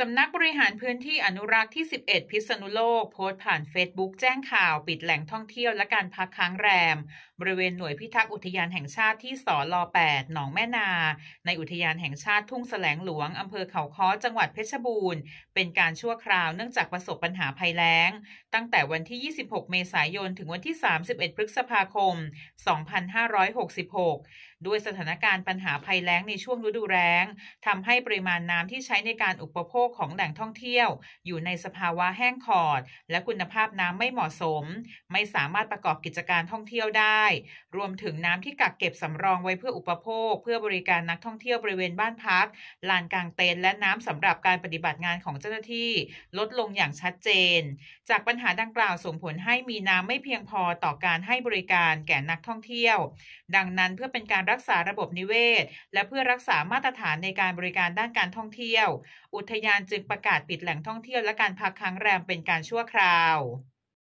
สำนักบริหารพื้นที่อนุรักษ์ที่ 11 พิษณุโลก โพสต์ผ่านเฟซบุ๊กแจ้งข่าวปิดแหล่งท่องเที่ยวและการพักค้างแรมบริเวณหน่วยพิทักษ์อุทยานแห่งชาติที่สอลอ8หนองแม่นา ในอุทยานแห่งชาติทุ่งแสลงหลวง อำเภอเขาค้อจังหวัดเพชรบูรณ์เป็นการชั่วคราวเนื่องจากประสบปัญหาภัยแล้งตั้งแต่วันที่ 26 เมษายนถึงวันที่ 31 พฤษภาคม 2566 ด้วยสถานการณ์ปัญหาภัยแล้งในช่วงฤดูแล้งทำให้ปริมาณน้ำที่ใช้ในการอุปโภคคของแหล่งท่องเที่ยว อยู่ในสภาวะแห้งขอด และคุณภาพน้ำไม่เหมาะสม ไม่สามารถประกอบกิจการท่องเที่ยวได้ รวมถึงน้ำที่กักเก็บสำรองไว้เพื่ออุปโภค เพื่อบริการนักท่องเที่ยวบริเวณบ้านพักลานกลางเต็นท์และน้ำสำหรับการปฏิบัติงานของเจ้าหน้าที่ ลดลงอย่างชัดเจน จากปัญหาดังกล่าวส่งผลให้มีน้ำไม่เพียงพอต่อการให้บริการแก่นักท่องเที่ยว ดังนั้นเพื่อเป็นการรักษาระบบนิเวศ และเพื่อรักษามาตรฐานในการบริการด้านการท่องเที่ยว อุทยาานจึงประกาศปิดแหล่งท่องเที่ยวและการพักค้างแรมเป็นการชั่วคราว